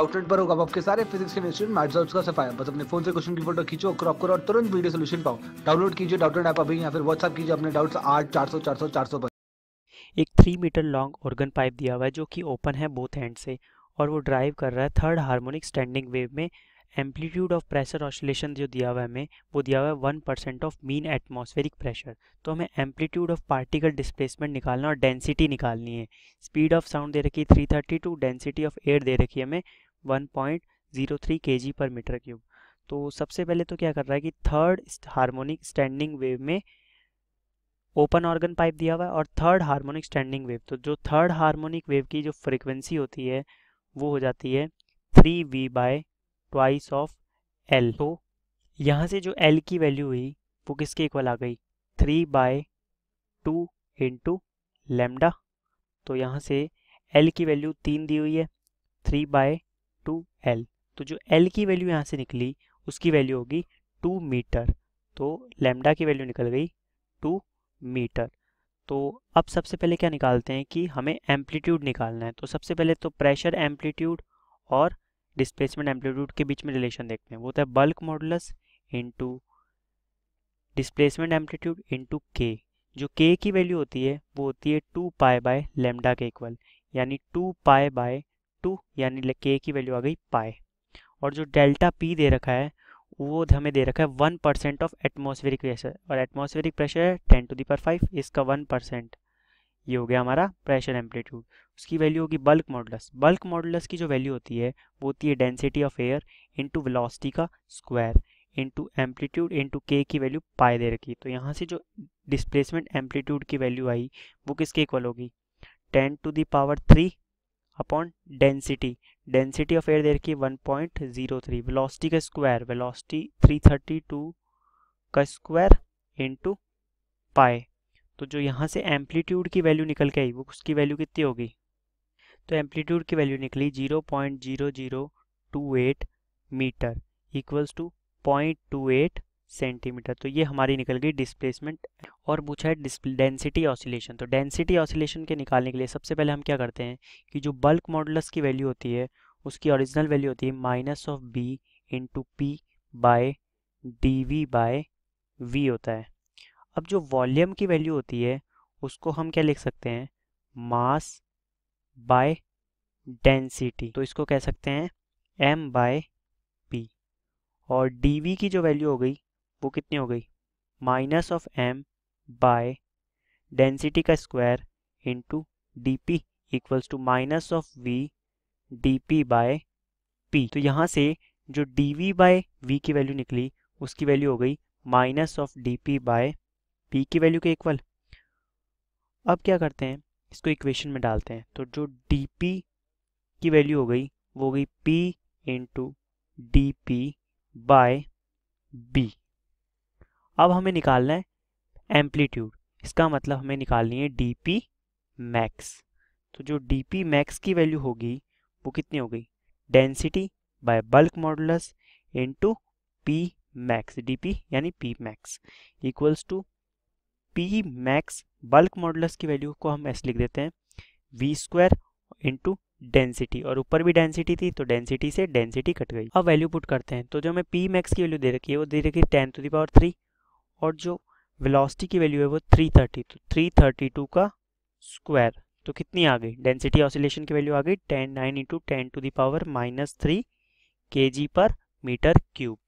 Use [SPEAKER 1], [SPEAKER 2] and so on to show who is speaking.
[SPEAKER 1] outlet पर होगा आपके सारे फिजिक्स केमिस्ट्री मैथ्स और उसका सफाया बस अपने फोन से क्वेश्चन की फोटो खींचो क्रॉप करो और तुरंत वीडियो सोल्यूशन पाओ डाउनलोड कीजिए डाउटलेट ऐप अभी या फिर व्हाट्सअप कीजिए अपने डाउट्स आठ चार सौ चार सौ चार सौ पर एक three metre long organ pipe दिया हुआ है जो कि ओपन है बोथ हैंड से और वो ड्राइव कर रहा है थर्ड हार्मोनिक स्टैंडिंग वेव में एम्पलीट्यूड ऑफ प्रेशर ऑसिलेशन जो दिया हुआ है हमें वो दिया हुआ है one percent of mean atmospheric pressure तो हमें एम्पलीट्यूड ऑफ पार्टिकल डिस्प्लेसमेंट निकालना और डेंसिटी निकालनी है स्पीड ऑफ साउंड दे रखी है three thirty two density of air दे रखी है हमें one point zero three K G पर मीटर क्यूब तो सबसे पहले तो क्या कर रहा है कि थर्ड हार्मोनिक स्टैंडिंग वेव में ओपन ऑर्गन पाइप दिया हुआ है और थर्ड हार्मोनिक स्टैंडिंग वेव तो जो थर्ड हार्मोनिक वेव की जो फ्रिक्वेंसी होती है वो हो जाती है three V by twice of L तो यहाँ से जो एल की वैल्यू हुई वो किसके इक्वल आ गई three by two into lambda तो यहाँ से एल की वैल्यू तीन दी हुई है थ्री बाय टू एल तो जो एल की वैल्यू यहाँ से निकली उसकी वैल्यू होगी टू मीटर तो लेमडा की वैल्यू निकल गई टू मीटर तो अब सबसे पहले क्या निकालते हैं कि हमें एम्पलीट्यूड निकालना है तो सबसे पहले तो प्रेशर एम्पलीट्यूड और डिस्प्लेसमेंट एम्पलीट्यूड के बीच में रिलेशन देखते हैं वो होता है bulk modulus into displacement amplitude into K जो के की वैल्यू होती है वो होती है two pi by lambda K equal यानी टू पाए बाय टू यानी के की वैल्यू आ गई पाए और जो डेल्टा पी दे रखा है वो हमें दे रखा है one percent of atmospheric pressure और एटमोसफेरिक प्रेशर है टेन टू दावर फाइव इसका वन परसेंट ये हो गया हमारा प्रेशर एम्पलीट्यूड उसकी वैल्यू होगी बल्क मॉडलस बल्क मॉडलस की जो वैल्यू होती है वो होती है density of air into velocity का square into amplitude into K की वैल्यू पाए दे रखी तो यहाँ से जो डिस्प्लेसमेंट एम्पलीट्यूड की वैल्यू आई वो किसके इक्वल होगी ten to the power three upon density density of air दे रखी one point zero three velocity का square velocity three thirty two का स्क्वायर इंटू पाए तो जो यहाँ से एम्पलीट्यूड की वैल्यू निकल के आई वो उसकी वैल्यू कितनी होगी तो एम्पलीट्यूड की वैल्यू निकली zero point zero zero two eight metre equals to point two eight centimetre तो ये हमारी निकल गई डिस्प्लेसमेंट और पूछा है डेंसिटी ऑसिलेशन तो डेंसिटी ऑसिलेशन के निकालने के लिए सबसे पहले हम क्या करते हैं कि जो बल्क मॉडल्स की वैल्यू होती है उसकी ओरिजिनल वैल्यू होती है minus of B into P by D V by V होता है अब जो वॉल्यूम की वैल्यू होती है उसको हम क्या लिख सकते हैं मास बाय डेंसिटी तो इसको कह सकते हैं एम बाय पी और डी वी की जो वैल्यू हो गई वो कितनी हो गई minus of M by density का square into D P equals to minus of V D P by P तो यहाँ से जो डी वी बाय वी की वैल्यू निकली उसकी वैल्यू हो गई minus of D P by P की वैल्यू के इक्वल अब क्या करते हैं इसको इक्वेशन में डालते हैं तो जो डी पी की वैल्यू हो गई वो हो गई P into D P by B अब हमें निकालना है एम्पलीट्यूड इसका मतलब हमें निकालनी है डी पी मैक्स तो जो डी पी मैक्स की वैल्यू होगी वो कितनी हो गई density by bulk modulus into P max D P यानी P max equals to P max bulk modulus की वैल्यू को हम ऐसे लिख देते हैं वी स्क्वायर इंटू डेंसिटी और ऊपर भी डेंसिटी थी तो डेंसिटी से डेंसिटी कट गई अब वैल्यू पुट करते हैं तो जो हमें पी मैक्स की वैल्यू दे रखी है वो दे रखी है ten to the power three और जो वेलोसिटी की वैल्यू है वो 330 तो 332 का स्क्वायर तो कितनी आ गई डेंसिटी ऑसिलेशन की वैल्यू आ गई ten nine into ten to the power minus three K G पर मीटर क्यूब